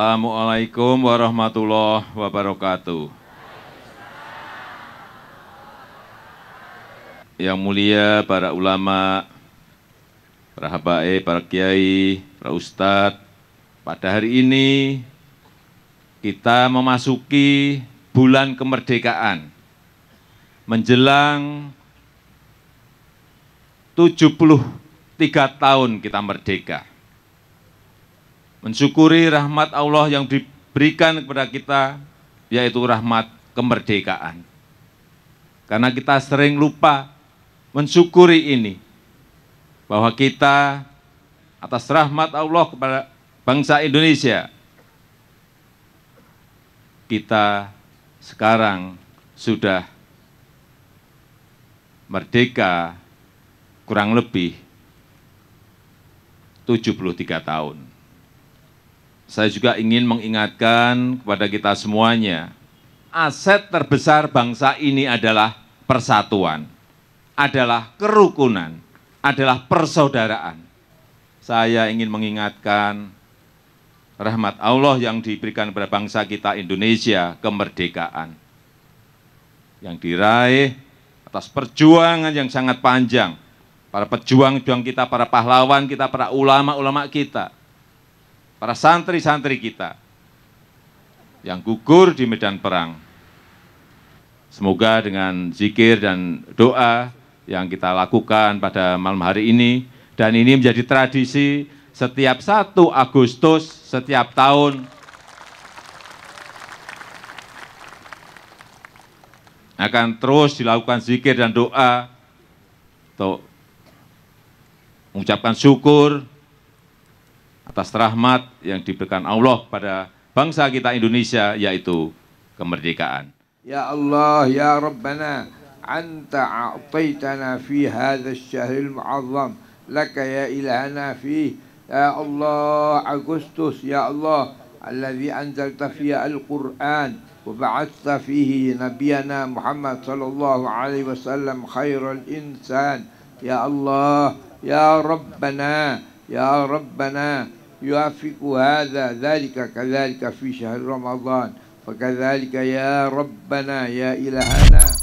Assalamualaikum warahmatullahi wabarakatuh. Yang mulia para ulama, para habaib, para kiai, para ustadz, pada hari ini kita memasuki bulan kemerdekaan menjelang 73 tahun kita merdeka mensyukuri rahmat Allah yang diberikan kepada kita, yaitu rahmat kemerdekaan. Karena kita sering lupa mensyukuri ini, bahwa kita atas rahmat Allah kepada bangsa Indonesia, kita sekarang sudah merdeka kurang lebih 73 tahun saya juga ingin mengingatkan kepada kita semuanya, aset terbesar bangsa ini adalah persatuan, adalah kerukunan, adalah persaudaraan. Saya ingin mengingatkan rahmat Allah yang diberikan kepada bangsa kita Indonesia, kemerdekaan. Yang diraih atas perjuangan yang sangat panjang, para pejuang-pejuang kita, para pahlawan kita, para ulama-ulama kita, para santri-santri kita yang gugur di medan perang. Semoga dengan zikir dan doa yang kita lakukan pada malam hari ini, dan ini menjadi tradisi setiap 1 Agustus setiap tahun, akan terus dilakukan zikir dan doa untuk mengucapkan syukur atas rahmat yang diberikan Allah pada bangsa kita Indonesia yaitu kemerdekaan. Ya Allah, ya Rabbana, anta a'taitana fi hadha syahril mu'azzam, laka ya ilahana fi ya Allah Agustus, ya Allah, alladhi anzalta fi al-Qur'an, وبعثت فيه نبينا محمد صلى الله عليه وسلم خير الإنسان يا الله يا ربنا يا ربنا يوافق هذا ذلك كذلك في شهر رمضان فكذلك يا ربنا يا إلهنا